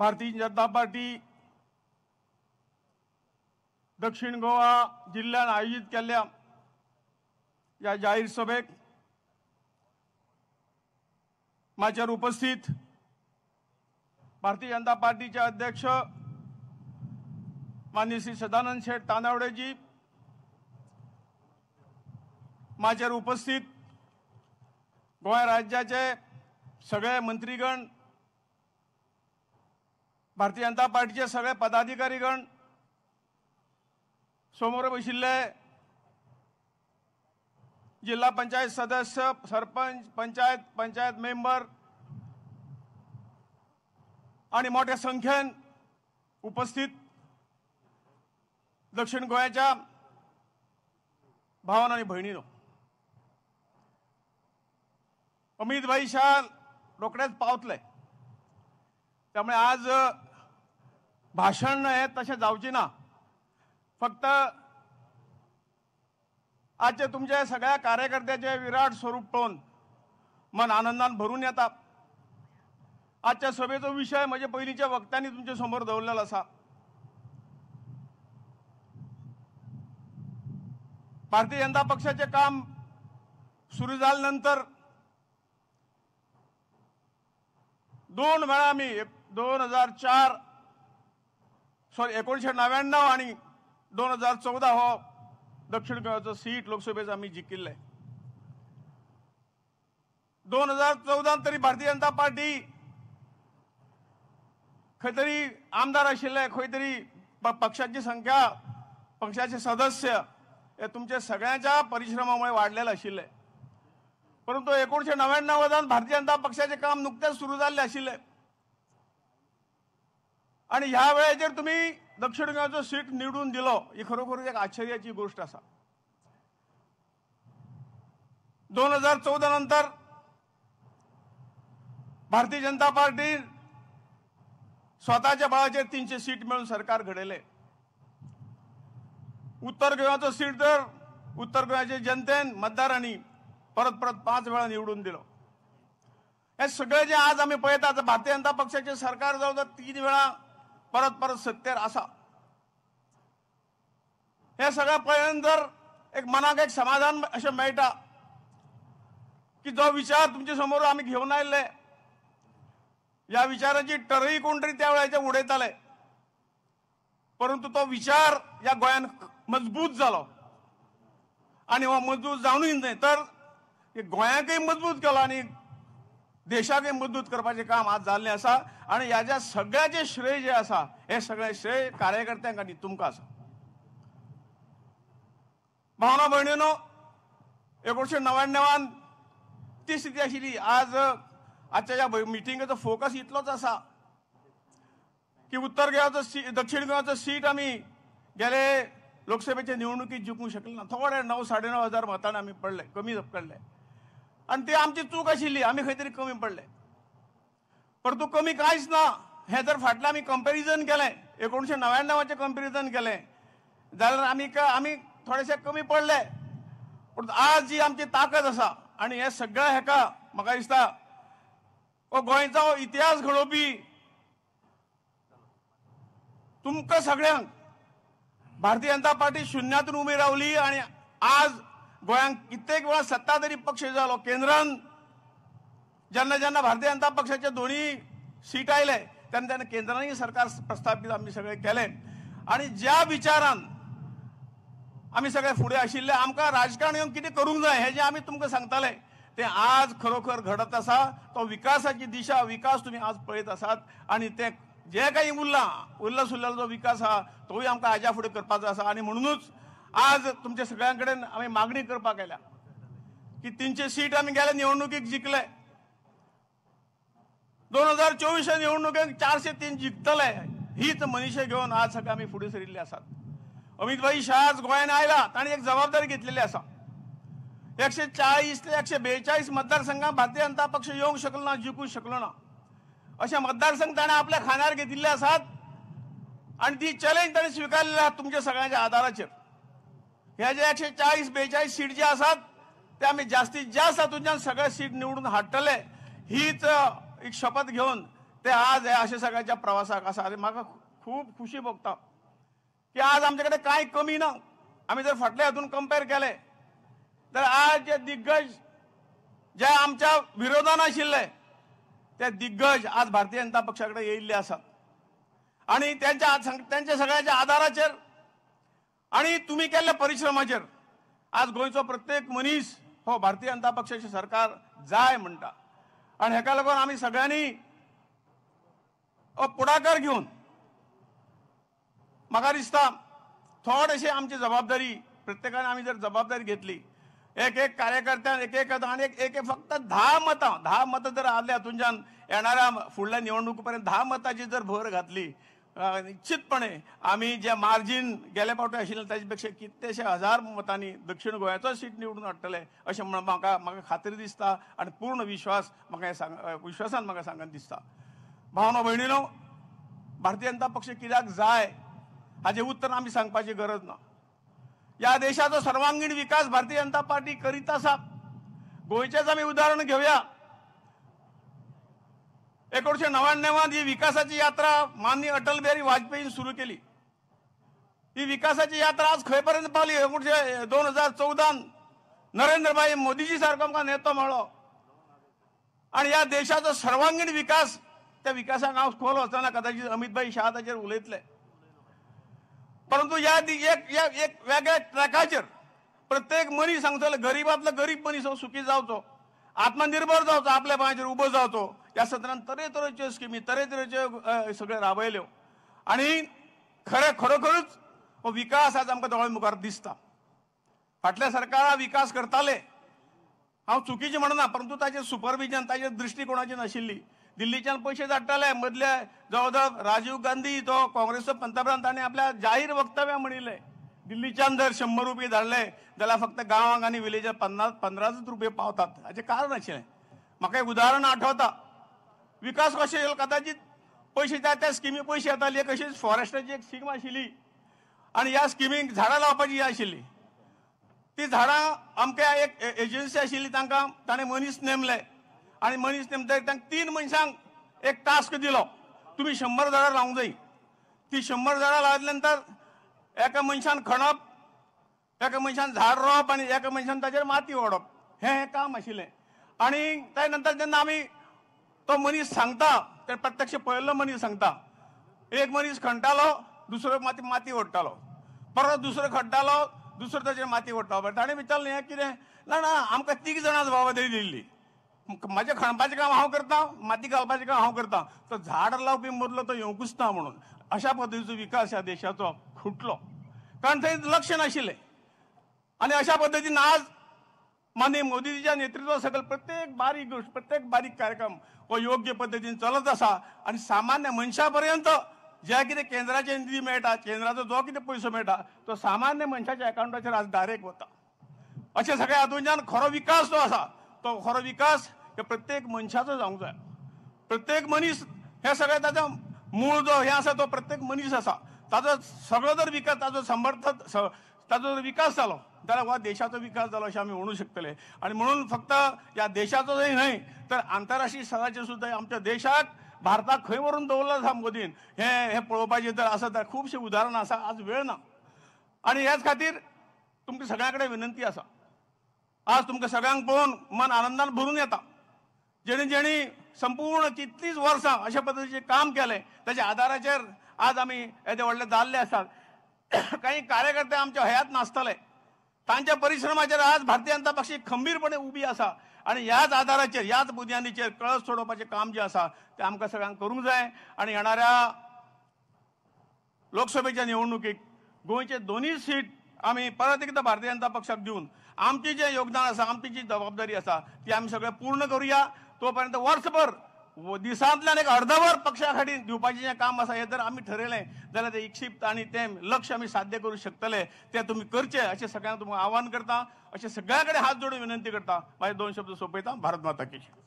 भारतीय जनता पार्टी दक्षिण गोवा जिल्ह्यात आयोजित केल्या या जाहीर सभेत माझ्यार उपस्थित भारतीय जनता पार्टीचे अध्यक्ष मान्य श्री सदानंद शेठ तानावडेजी माझ्यावर उपस्थित गोवा राज्याचे सगळे मंत्रीगण भारतीय जनता पार्टीचे सगळे पदाधिकारीगण समोर बशिल्ले जिल्हा पंचायत सदस्य सरपंच पंचायत पंचायत मेंबर आणि मोठ्या संख्येन उपस्थित दक्षिण गोव्याच्या भावन आणि बहिणीनो अमित भाई शाह रोकडेच पावतले त्यामुळे आज भाषण हे तसे जाऊचे ना फक्त आजचे तुमच्या सगळ्या कार्यकर्त्याचे विराट स्वरूप पळोवन मन आनंदान भरून येता आजच्या सभेचो विषय म्हणजे पयलींच्या वक्त्यांनी तुमच्या समोर दवरलेलो आसा भारतीय जनता पक्षाचे काम सुरू झाल्यानंतर दोन वेळा मी दोन हजार चार सॉरी एकोणीसशे नव्याण्णव आणि दोन हजार चौदा हो दक्षिण गोव्याचं सीट लोकसभेचं आम्ही जिंकिल्ले दोन हजार चौदा तरी भारतीय जनता पार्टी खंय तरी आमदार आशिल्ले खंय तरी पक्षाची संख्या पक्षाचे सदस्य हे तुमच्या सगळ्यांच्या परिश्रमामुळे वाढलेले आशिल्ले परंतु एकोणीशे नव्याण्णव भारतीय जनता पक्षाचे काम नुकतेच सुरू झाले आशिल्ले आणि ह्या वेळेस जर तुम्ही दक्षिण गोव्याचं सीट निवडून दिलं ही खरोखर एक आश्चर्याची गोष्ट असा दोन हजार चौदा नंतर भारतीय जनता पार्टी स्वतःच्या बळाचे तीनशे सीट मिळून सरकार घडले उत्तर गोव्याचं सीट तर उत्तर गोव्याचे जनतेन मतदारांनी परत परत पाच वेळा निवडून दिलं हे सगळे जे आज आम्ही पळतात भारतीय जनता पक्षाचे सरकार जवळ तीन वेळा परत परत सत्तेर असा हे सगळ्या पळयन जर एक मनाक एक समाधान असे मेळटा की जो विचार तुमच्या समोर आम्ही घेऊन आयले या विचाराची टरही कोणतरी त्या वेळेचे उडयताले परंतु तो विचार या गोयान मजबूत झाला आणि हो मजबूत जावनूय तर गोयाकय मजबूत केला आणि देशाक मजबूत करपाचे काम आज जाल्लें आसा आनी याच्या सगळ्याचे श्रेय जे आसा हे सगळे श्रेय कार्यकर्त्यांक खातीर तुमकां आसा भावना भयणीनो एकोणशे णव्याण्णवान ती स्थिती आशिल्ली आज आजच्या ह्या मिटिंगेचो फोकस इतलोच आसा की उत्तर गोंयाचो दक्षिण गोंयाचो सीट आमी गेले लोकसभेच्या निवडणुकीत जिखूंक शकले ना थोडे णव साडे णव हजार मतान आमी पडले कमी पडले आणि ती आमची चूक आशिल्ली आम्ही खंय तरी कमी पडले पण कमी कांयच ना हे जर फाटलं आम्ही कंपेरिजन केलें एकोणीशे नव्याण्णवचे कंपेरिजन केले जाल्यार आम्ही आम्ही थोडेशे कमी पडले पण आज जी आमची ताकद असा आणि हे सगळें हेका म्हाका दिसता गोयचा हो, इतिहास घडोवपी तुमकां सगळ्यांक भारतीय जनता पार्टी शून्यातून उभी रावली आणि आज गोंयांत कित्येक वेळा सत्ताधारी पक्ष जालो केंद्रान जेन्ना जेन्ना भारतीय जनता पक्षाचे दोन्ही सीट आयले तेन्ना त्यांना केंद्रांनी सरकार प्रस्थापित आम्ही सगळे केले आणि ज्या विचारान आम्ही सगळे फुडें आशिल्ले आमकां राजकारण येऊन किती करूंक जाय हे जे आम्ही तुमकां सांगताले ते आज खरोखर घडत आसा तो विकासाची दिशा विकास तुम्ही आज पळत आसात आणि ते जे काही उरला उरला सुरला जो विकास हा तोही आमकां हाज्या फुडें करपाचो आसा आणि म्हणूनच आज तुमच्या सगळ्यांकडे आम्ही मागणी करपाक गेल्या की तीनशे सीट आम्ही गेल्या निवडणुकीत जिंकले दोन हजार चोवीस निवडणुकीत चारशे तीन जिंकतले हीच मनिषा घेऊन आज सगळे आम्ही फुडें सरिल्ले आसात अमित भाई शाह आज गोयात आयला ताणें एक जबाबदारी घेतलेली असा एकशे चाळीस ते एकशे बेचाळीस मतदारसंघात भारतीय जनता पक्ष येऊ शकलो ना जिंकू शकलो ना असे मतदारसंघ ताणें आपल्या खाण्यावर घेतिल्ले आसात आणि ती चॅलेंज ताणें स्वीकारलेली तुमच्या सगळ्यांच्या आधाराचे हे जे एकशे चाळीस बेचाळीस सीट जे असतात ते आम्ही जास्तीत जास्त हातूंतल्यान सगळे सीट निवडून हाडटले हीच एक शपथ घेऊन ते आज अशा सगळ्याच्या सगळ्यांच्या प्रवासाक आसा आनी म्हाका खूब खुशी भोगता की आज आमच्याकडे काय कमी ना आम्ही जर फाटल्या हातून कम्पेअर केले तर आज जे दिग्गज जे आमच्या विरोधात आशिल्ले ते दिग्गज आज भारतीय जनता पक्षाकडे येईले असतात आणि त्यांच्या त्यांच्या सगळ्यांच्या आधाराचे आणि तुम्ही केल्या परिश्रमाचेर आज गोयचो प्रत्येक मनीस हो भारतीय जनता पक्षाचे सरकार जाय म्हणटा आणि हेका लागून आम्ही सगळ्यांनी पुढाकार घेऊन म्हाका दिसता थोडेशे आमची जबाबदारी प्रत्येकाने आम्ही जर जबाबदारी घेतली एक एक कार्यकर्त्यान एक एक आणि एक एक फक्त दहा मतां दहा मतं जर आल्या हातूंच्यान येणाऱ्या फुडल्या निवडणुकीपर्यंत दहा मताची जर भर घातली निश्चितपणे आम्ही जे मार्जिन गेल्या पावटी आशिल्ले ताचे पेक्षा कितलेशे हजार मतांनी दक्षिण गोंयाचो सीट निवडून हाडटले अशें म्हण म्हाका म्हाका खात्री दिसता आनी पूर्ण विश्वास म्हाका सांग विश्वासान म्हाका सांगन दिसता भावना भयणीनो भारतीय जनता पक्ष कित्याक जाय हाजें उत्तर आमी सांगपाची गरज ना या देशाचो सर्वांगीण विकास भारतीय जनता पार्टी करीत आसा गोंयचेंच आमी उदाहरण घेवया एकोणीसशे नव्याण्णवात ही विकासाची यात्रा माननीय अटल बिहारी वाजपेयींनी सुरू केली ही विकासाची यात्रा आज पर्यंत पावली एकोणीसशे दोन हजार चौदा नरेंद्रभाई मोदीजी सारखा आमकां नेतो मेळ्ळो आणि या देशाचा सर्वांगीण विकास त्या विकासाक हा खोल वचना कदाचित अमितभाई शाह उलयतले परंतु या एक एक वेगळ्या ट्रॅकाचेर प्रत्येक मनीस सांगतो गरीबातला गरीब मनीस सुखी जावचो आत्मनिर्भर जावचो आपल्या पांयाचेर उबो जावचो या सत्रात तरेतरेच्यो स्किमी तरेतरेच्यो सगळ्यो राबयल्यो हो. आनी खरें खरोखरच हो विकास आज आमकां दोळ्या मुखार दिसता फाटल्या सरकार विकास करताले हांव चुकीचें म्हणना परंतु ताचें सुपरविजन ताचे दृश्टीकोणाची नाशिल्ली दिल्लीच्यान पयशे धाडटाले मधले जवळ जवळ राजीव गांधी तो काँग्रेसचो पंतप्रधान ताणें आपल्या जाहीर वक्तव्या म्हणले दिल्लीच्यान जर शंभर रुपये धाडले जाल्यार फक्त गांवांक आनी विलेजात पन्नास पंदराच रुपये पावतात हाचें कारण आशिल्लें म्हाका एक उदाहरण आठवता विकास कशें येईल कदाचित पैसे त्या त्या स्किमी पैसे येतात एक अशी फॉरेस्टाची एक स्कीम आशिली आणि या स्किमीक झाडां लावपाची आशिली ती झाडां अमक्या एक एजन्सी आशिली तांकां ताणें मनीस नेमले आणि मनीस नेमते तांकां तीन मनशांक एक टास्क दिलो तुम्ही शंभर झाडां लावंक जाय ती शंभर झाडां लावल्या नंतर एका मनशान खणप एका मनशान झाड रोवप आणि एका मनशान ताचेर माती ओडप हे काम आशिल्लें आणि त्यानंतर जेन्ना आम्ही तो मनीस सांगता ते प्रत्यक्ष पळयल्लो मनीस सांगता एक मनीस खणटालो दुसरो माती माती ओडटालो परत दुसरो खंटालो दुसरो ताचेर माती ओडटालो बरें ताणें विचारलें हें कितें ना ना आमकां तीग जाणां जबाबदारी दिल्ली म्हाजें खणपाचें काम हांव करता माती घालपाचें काम हांव करता तो झाड लावपी मदलो तो येवंकूच ना म्हणून अशा पद्दतीचो विकास ह्या देशाचो खुटलो कारण थंय लक्ष नाशिल्लें आनी अशा पद्दतीन आज माननीय मोदीजीच्या नेतृत्वासकल प्रत्येक बारीक गोष्ट प्रत्येक बारीक कार्यक्रम व योग्य पद्धतीने चलत असा आणि सामान्य मनशापर्यंत ज्या किती केंद्राचे निधी मेळटा केंद्राचा जो किती पयसो मेळटा तो सामान्य मनशाच्या अकाउंटाचेर आज डायरेक्ट वता अशें सगळ्या हातूंतल्यान खरो विकास जो असा तो खरो विकास हे प्रत्येक मनशाचो जावंक जाय प्रत्येक मनीस हे सगळे ताचो मूळ जो हे असा तो प्रत्येक मनीस असा ताजो सगळो जर विकास ताजो समर्थ ताज जर विकास जालो जाल्यार हो देशाचा विकास झाला अशें आम्ही म्हणू शकतले आणि म्हणून फक्त या देशाचो जरी तर आंतरराष्ट्रीय स्तराचे सुद्धा आमच्या देशात भारताक खंय वरून दौरला आसा मोदीन हे हें पळोवपाचें तर आसा तर खुबशीं उदाहरणां असा आज वेळ ना आणि याच खातीर तुमची सगळ्यां विनंती असा आज तुमकां सगळ्यांक पळोवन मन आनंदान भरून येता जेणे जेणी संपूर्ण कितलींच वर्सां अशा पद्धतीचे काम केले त्याच्या आदाराचेर आज आम्ही येदे व्हडले जाल्ले आसात काही कार्यकर्ते आमच्या हयात नासतले तांच्या परिश्रमाचेर आज भारतीय जनता पक्ष खंबीरपणे उबी आसा आणि याच आधाराचेर याच बुद्यांनीचेर कळस सोडोवपाचें काम जे आसा ते आमकां सगळ्यांक करूंक जाय आणि येणाऱ्या लोकसभेच्या निवडणुकीक गोंयचे दोन्ही सीट आम्ही परत एकदा भारतीय जनता पक्षाक दिवन आमची जे योगदान आसा आमची जी जबाबदारी आसा ती आम्ही सगळे पूर्ण करूया तोपर्यंत वर्षभर दिसांतल्यान एक अर्धवर पक्षा खातीर दिवपाचें जें काम आसा हें जर आमी ठरयलें जाल्यार तें इक्षिप्त आनी तें लक्ष आमी साध्य करूंक शकतले तें तुमी करचे अशें सगळ्यांक तुमकां आवाहन करता अशें सगळ्या कडेन हात जोडून विनंती करता माझे दोन शब्द सोपयता भारत माता की